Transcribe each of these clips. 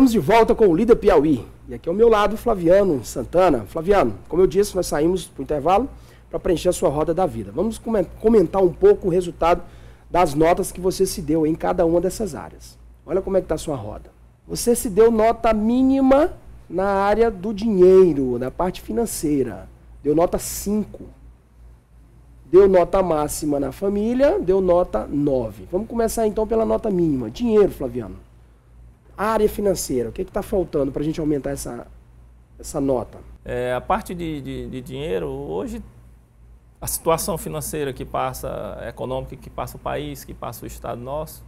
Estamos de volta com o Líder Piauí. E aqui ao meu lado, Flaviano Santana. Flaviano, como eu disse, nós saímos para o intervalo para preencher a sua roda da vida. Vamos comentar um pouco o resultado das notas que você se deu em cada uma dessas áreas. Olha como é que está a sua roda. Você se deu nota mínima na área do dinheiro, na parte financeira. Deu nota 5. Deu nota máxima na família, deu nota 9. Vamos começar então pela nota mínima. Dinheiro, Flaviano área financeira, o que é está faltando para a gente aumentar essa, essa nota? É, a parte de, de, de, dinheiro, hoje a situação financeira que passa, econômica que passa o país, que passa o Estado nosso,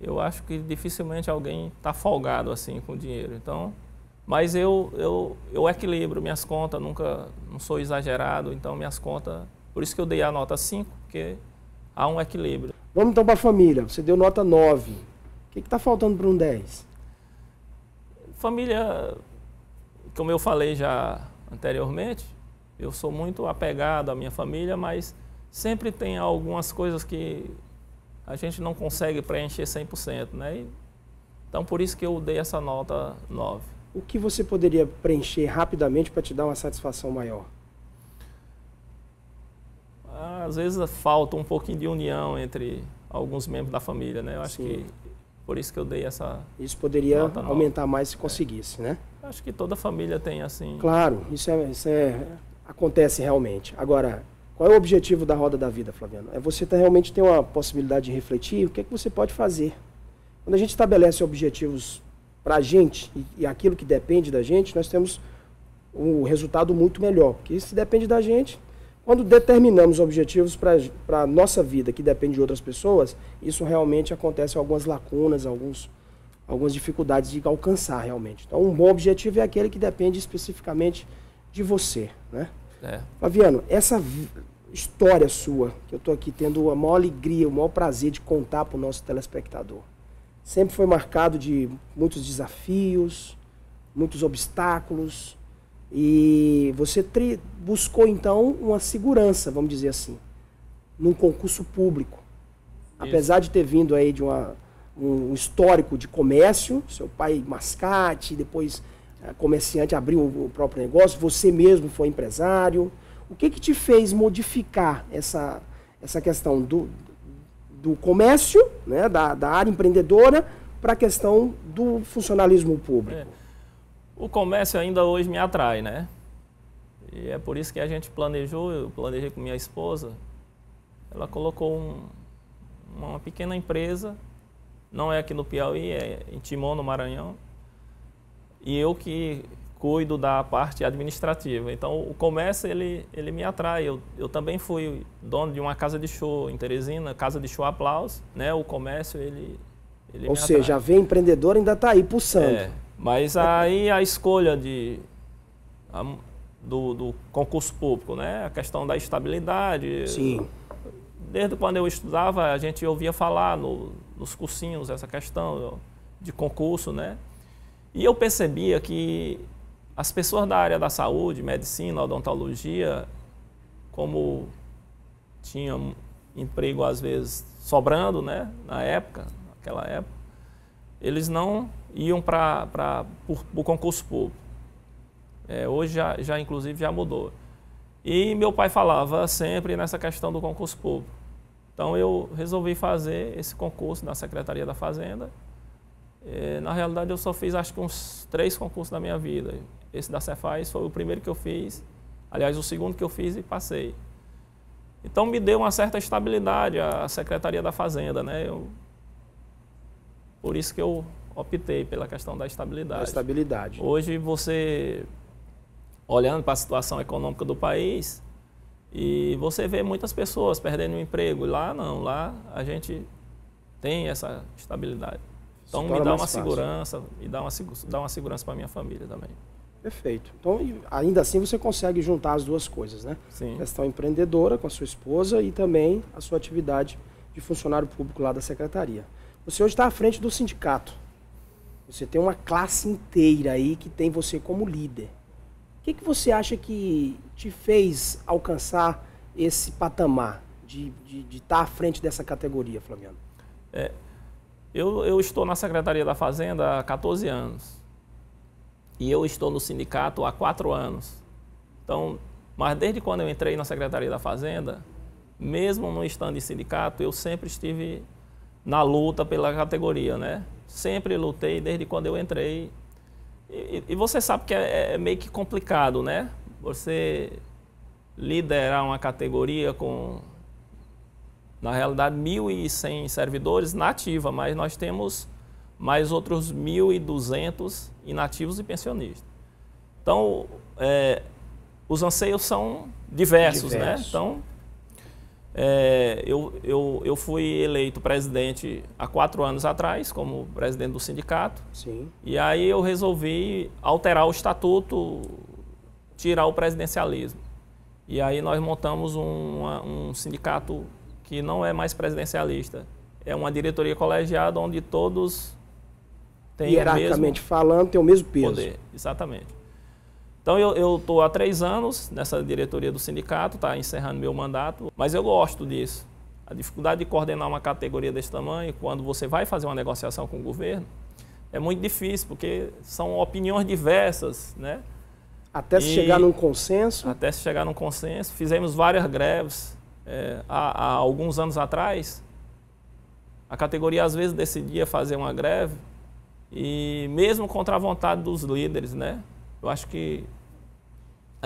eu acho que dificilmente alguém está folgado assim com dinheiro. Então, mas eu, eu, eu equilibro minhas contas, nunca não sou exagerado, então minhas contas. Por isso que eu dei a nota 5, porque há um equilíbrio. Vamos então para a família. Você deu nota 9. O que está faltando para um 10? Família, como eu falei já anteriormente, eu sou muito apegado à minha família, mas sempre tem algumas coisas que a gente não consegue preencher 100%, né? então, por isso que eu dei essa nota 9. O que você poderia preencher rapidamente para te dar uma satisfação maior? Às vezes falta um pouquinho de união entre alguns membros da família, né? Eu acho Sim. que por isso que eu dei essa. Isso poderia aumentar mais se conseguisse, é. né? Acho que toda família tem assim. Claro, isso, é, isso é, acontece realmente. Agora, qual é o objetivo da roda da vida, Flaviano? É você tá, realmente ter uma possibilidade de refletir o que, é que você pode fazer. Quando a gente estabelece objetivos para a gente e, e aquilo que depende da gente, nós temos um resultado muito melhor. Porque se depende da gente, quando determinamos objetivos para a nossa vida, que depende de outras pessoas, isso realmente acontece algumas lacunas, alguns, algumas dificuldades de alcançar realmente. Então, um bom objetivo é aquele que depende especificamente de você. Né? É. Fabiano, essa história sua, que eu estou aqui tendo a maior alegria, o maior prazer de contar para o nosso telespectador, sempre foi marcado de muitos desafios, muitos obstáculos, e você buscou então uma segurança, vamos dizer assim, num concurso público. Isso. Apesar de ter vindo aí de uma, um histórico de comércio, seu pai mascate, depois eh, comerciante abriu o próprio negócio, você mesmo foi empresário. O que que te fez modificar essa, essa questão do, do comércio, né, da, da área empreendedora, para a questão do funcionalismo público? É. O comércio ainda hoje me atrai, né? E é por isso que a gente planejou, eu planejei com minha esposa. Ela colocou um, uma pequena empresa, não é aqui no Piauí, é em Timon, no Maranhão. E eu que cuido da parte administrativa. Então, o comércio, ele, ele me atrai. Eu, eu também fui dono de uma casa de show em Teresina, casa de show Aplaus. Né? O comércio, ele, ele Ou seja, a veia empreendedora ainda está aí pulsando. É. Mas aí a escolha de, a, do, do, concurso público, né? A questão da estabilidade. Sim. Desde quando eu estudava, a gente ouvia falar no, nos cursinhos essa questão de concurso, né? E eu percebia que as pessoas da área da saúde, medicina, odontologia, como tinham emprego às vezes sobrando, né? Na época, naquela época, eles não iam para o concurso público. É, hoje já, já, inclusive, já mudou. E meu pai falava sempre nessa questão do concurso público. Então eu resolvi fazer esse concurso na Secretaria da Fazenda. É, na realidade, eu só fiz acho que uns três concursos na minha vida. Esse da Cefaz foi o primeiro que eu fiz, aliás, o segundo que eu fiz e passei. Então me deu uma certa estabilidade a Secretaria da Fazenda, né? Eu, por isso que eu optei pela questão da estabilidade. Da estabilidade. Hoje você, olhando para a situação econômica do país, e você vê muitas pessoas perdendo o emprego. Lá não, lá a gente tem essa estabilidade. Então me dá uma segurança, e dá uma, dá uma segurança para minha família também. Perfeito. Então, ainda assim você consegue juntar as duas coisas, né? Sim. A questão empreendedora com a sua esposa e também a sua atividade de funcionário público lá da secretaria. Você hoje está à frente do sindicato. Você tem uma classe inteira aí que tem você como líder. O que, que você acha que te fez alcançar esse patamar de estar de, de tá à frente dessa categoria, Flamengo? É, eu, eu estou na Secretaria da Fazenda há 14 anos. E eu estou no sindicato há 4 anos. Então, mas desde quando eu entrei na Secretaria da Fazenda, mesmo não estando em sindicato, eu sempre estive na luta pela categoria, né? Sempre lutei desde quando eu entrei. E, e você sabe que é, é, é, meio que complicado, né? Você liderar uma categoria com, na realidade, 1.100 servidores nativa, mas nós temos mais outros 1.200 inativos e pensionistas. Então, é, os anseios são diversos, né? diversos. né? Então, é, eu, eu, eu fui eleito presidente há quatro anos atrás, como presidente do sindicato. Sim. E aí eu resolvi alterar o estatuto, tirar o presidencialismo. E aí nós montamos um, um sindicato que não é mais presidencialista. É uma diretoria colegiada onde todos têm Hierarquicamente o mesmo falando, tem o mesmo peso. Poder, exatamente. Então eu estou há três anos nessa diretoria do sindicato, está encerrando meu mandato, mas eu gosto disso. A dificuldade de coordenar uma categoria desse tamanho, quando você vai fazer uma negociação com o governo, é muito difícil, porque são opiniões diversas, né? Até se e, chegar num consenso? Até se chegar num consenso. Fizemos várias greves. É, há, há alguns anos atrás, a categoria às vezes decidia fazer uma greve, e mesmo contra a vontade dos líderes, né? Eu acho que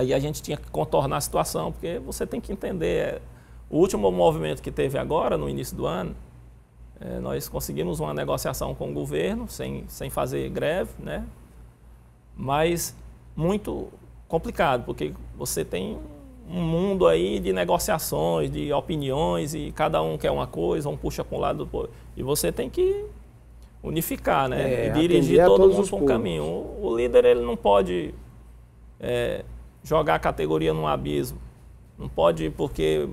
Aí a gente tinha que contornar a situação, porque você tem que entender. É, o último movimento que teve agora, no início do ano, é, nós conseguimos uma negociação com o governo, sem, sem fazer greve, né? mas muito complicado, porque você tem um mundo aí de negociações, de opiniões, e cada um quer uma coisa, um puxa para um lado, do e você tem que unificar, né? É, e dirigir todo mundo para um caminho. O, o líder ele não pode é, jogar a categoria num abismo. Não pode porque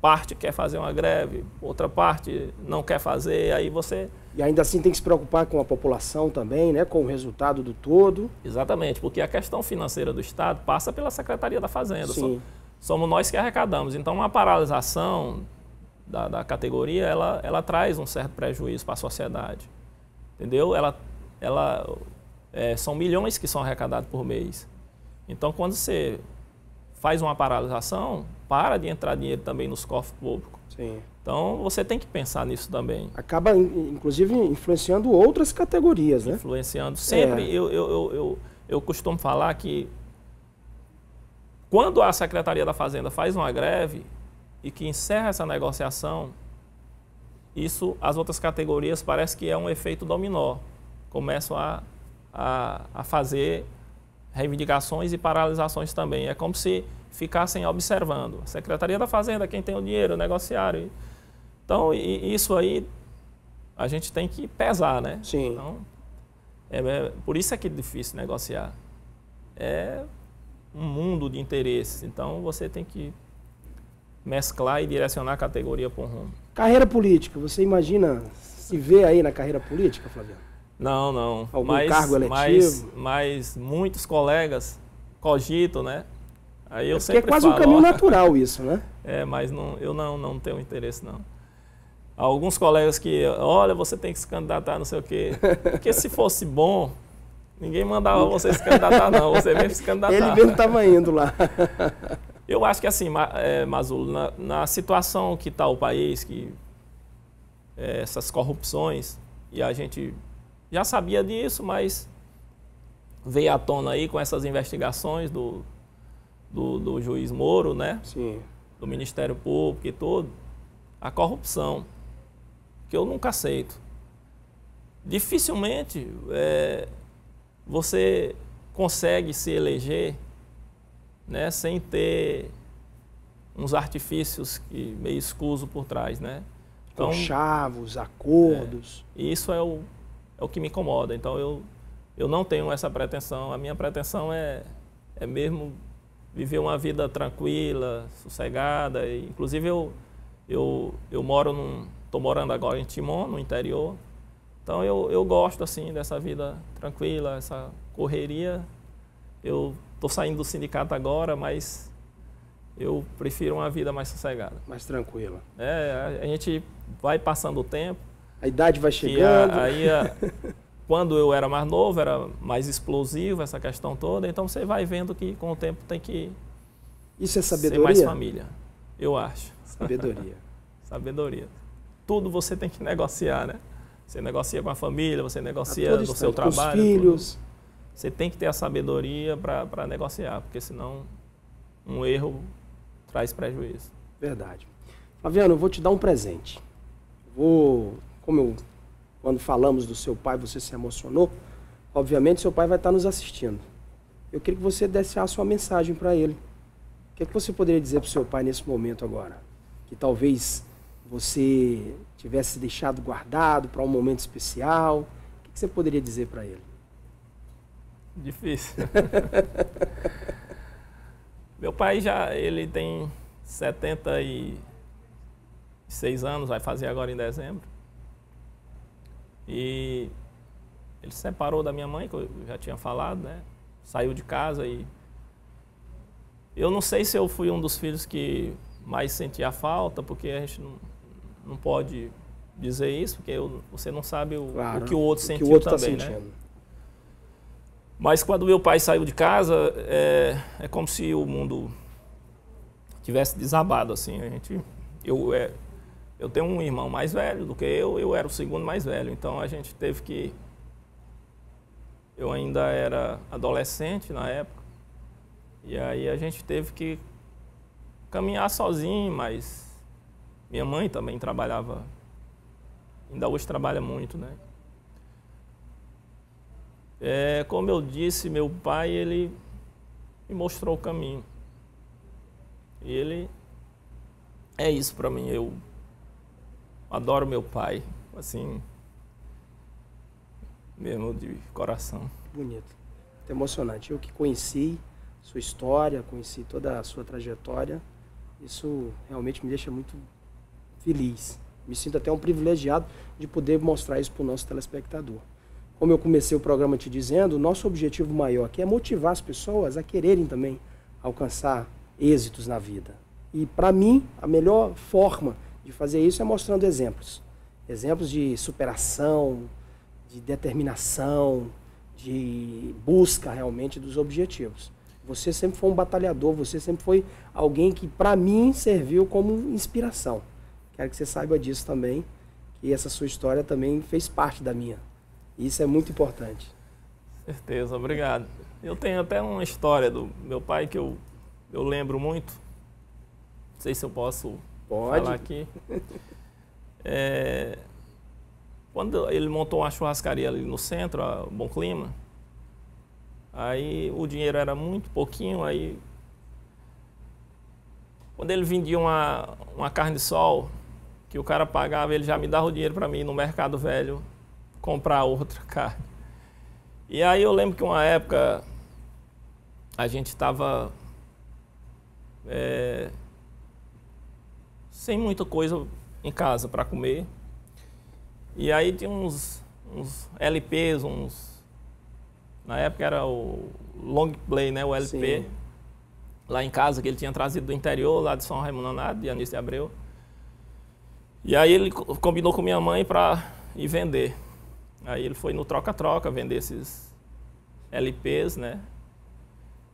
parte quer fazer uma greve, outra parte não quer fazer, aí você. E ainda assim tem que se preocupar com a população também, né? com o resultado do todo. Exatamente, porque a questão financeira do Estado passa pela Secretaria da Fazenda. Sim. Somos nós que arrecadamos. Então, uma paralisação da, da categoria, ela, ela traz um certo prejuízo para a sociedade. Entendeu? Ela, ela, é, são milhões que são arrecadados por mês. Então, quando você faz uma paralisação, para de entrar dinheiro também nos cofres públicos. Sim. Então, você tem que pensar nisso também. Acaba, inclusive, influenciando outras categorias, né? Influenciando. Sempre, é. eu, eu, eu, eu costumo falar que quando a Secretaria da Fazenda faz uma greve e que encerra essa negociação, isso, as outras categorias, parece que é um efeito dominó. Começam a, a, a fazer reivindicações e paralisações também. É como se ficassem observando. A Secretaria da Fazenda, é quem tem o dinheiro, o negociário. Então, isso aí a gente tem que pesar, né? Sim. Então, é, é, por isso é que é difícil negociar. É um mundo de interesses. Então, você tem que mesclar e direcionar a categoria para um rumo. Carreira política. Você imagina se vê aí na carreira política, Flaviano? Não, não. Algum mas, cargo eletivo? Mas, mas muitos colegas cogitam, né? Aí eu é sempre é quase falo, um caminho natural isso, né? É, mas não, eu não, não tenho interesse, não. Alguns colegas que, olha, você tem que se candidatar, não sei o quê. Porque se fosse bom, ninguém mandava você se candidatar, não. Você mesmo se candidatar. Ele mesmo estava indo lá. Eu acho que assim, é, Mazulo, na, na, situação que está o país, que é, essas corrupções, e a gente já sabia disso, mas veio à tona aí com essas investigações do, do, do juiz Moro, né? Sim. Do Ministério Público e todo. A corrupção, que eu nunca aceito. Dificilmente é, você consegue se eleger né, sem ter uns artifícios que meio escuso por trás, né? Então, Conchavos, acordos. É, isso é o é o que me incomoda. Então eu, eu não tenho essa pretensão. A minha pretensão é, é mesmo viver uma vida tranquila, sossegada. E, inclusive eu, eu, eu moro num. Estou morando agora em Timon, no interior. Então eu, eu gosto assim dessa vida tranquila, essa correria. Eu estou saindo do sindicato agora, mas eu prefiro uma vida mais sossegada. Mais tranquila. É, a, a gente vai passando o tempo, a idade vai chegando. A, aí, a, quando eu era mais novo, era mais explosivo essa questão toda, então você vai vendo que com o tempo tem que Isso é sabedoria? ser mais família, eu acho. Sabedoria. sabedoria. Tudo você tem que negociar, né? Você negocia com a família, você negocia no seu trabalho. Com os filhos. Tudo. Você tem que ter a sabedoria para negociar, porque senão um erro traz prejuízo. Verdade. Fabiano, eu vou te dar um presente. Vou como eu, quando falamos do seu pai, você se emocionou, obviamente seu pai vai estar nos assistindo. Eu queria que você desse a sua mensagem para ele. O que, é que você poderia dizer para o seu pai nesse momento agora? Que talvez você tivesse deixado guardado para um momento especial. O que, é que você poderia dizer para ele? Difícil. Meu pai já ele tem 76 anos, vai fazer agora em dezembro. E ele se separou da minha mãe, que eu já tinha falado, né? Saiu de casa e. Eu não sei se eu fui um dos filhos que mais sentia falta, porque a gente não, não pode dizer isso, porque eu, você não sabe o, claro, o, que o outro sentiu tá o outro também, tá né? Mas quando meu pai saiu de casa, é, é como se o mundo tivesse desabado, assim. A gente, eu, é, eu tenho um irmão mais velho do que eu, eu era o segundo mais velho. Então a gente teve que. Eu ainda era adolescente na época. E aí a gente teve que caminhar sozinho, mas minha mãe também trabalhava. Ainda hoje trabalha muito, né? É, como eu disse, meu pai, ele me mostrou o caminho. E ele é isso para mim. Eu adoro meu pai, assim, mesmo de coração. Bonito, Muito emocionante. Eu que conheci sua história, conheci toda a sua trajetória, isso realmente me deixa muito feliz. Me sinto até um privilegiado de poder mostrar isso para o nosso telespectador. Como eu comecei o programa te dizendo, o nosso objetivo maior aqui é motivar as pessoas a quererem também alcançar êxitos na vida. E para mim, a melhor forma de fazer isso é mostrando exemplos. Exemplos de superação, de determinação, de busca realmente dos objetivos. Você sempre foi um batalhador, você sempre foi alguém que, para mim, serviu como inspiração. Quero que você saiba disso também, que essa sua história também fez parte da minha. Isso é muito importante. Certeza, obrigado. Eu tenho até uma história do meu pai que eu, eu lembro muito. Não sei se eu posso Pode. falar aqui. É, quando ele montou uma churrascaria ali no centro, a Bom Clima, aí o dinheiro era muito pouquinho, aí quando ele vendia uma, uma carne de sol, que o cara pagava, ele já me dava o dinheiro para mim no mercado velho comprar outra carne. E aí eu lembro que uma época a gente estava é, sem muita coisa em casa para comer. E aí tinha uns, uns LPs, uns. Na época era o Long Play, né? O LP. Sim. Lá em casa, que ele tinha trazido do interior, lá de São Raimundo Nonato, de Anísio de Abreu. E aí ele combinou com minha mãe para ir vender. Aí ele foi no troca-troca vender esses LPs, né?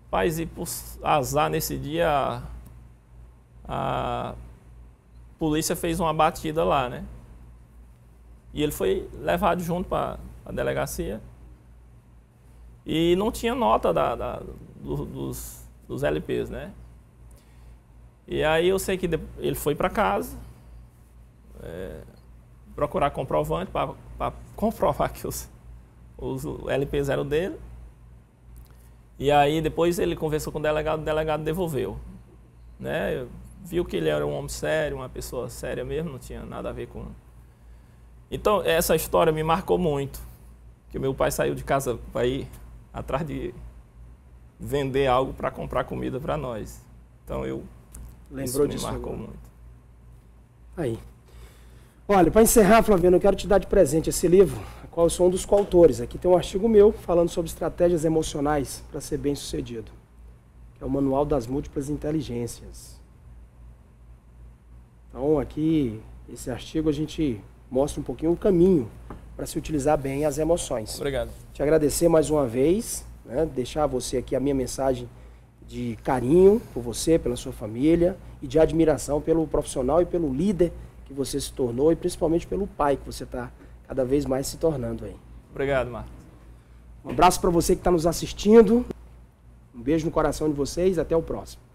Paz, e por azar nesse dia a polícia fez uma batida lá, né? E ele foi levado junto para a delegacia. E não tinha nota da, da do, dos, dos LPs, né? E aí eu sei que ele foi para casa é, procurar comprovante para comprovar que os, os LPs eram dele. E aí depois ele conversou com o delegado, o delegado devolveu. Né? viu que ele era um homem sério, uma pessoa séria mesmo, não tinha nada a ver com. Então, essa história me marcou muito. Que meu pai saiu de casa para ir atrás de vender algo para comprar comida para nós. Então, eu. Lembrou isso disso? Me marcou agora. muito. Aí. Olha, para encerrar, Flaviano, eu quero te dar de presente esse livro, a qual eu sou um dos coautores. Aqui tem um artigo meu falando sobre estratégias emocionais para ser bem sucedido. é o Manual das Múltiplas Inteligências. Então, aqui, esse artigo a gente mostra um pouquinho o caminho para se utilizar bem as emoções. Obrigado. Te agradecer mais uma vez, né, deixar você aqui a minha mensagem de carinho por você, pela sua família e de admiração pelo profissional e pelo líder que você se tornou e principalmente pelo pai que você está cada vez mais se tornando aí. Obrigado, Marcos. Um abraço para você que está nos assistindo. Um beijo no coração de vocês. Até o próximo.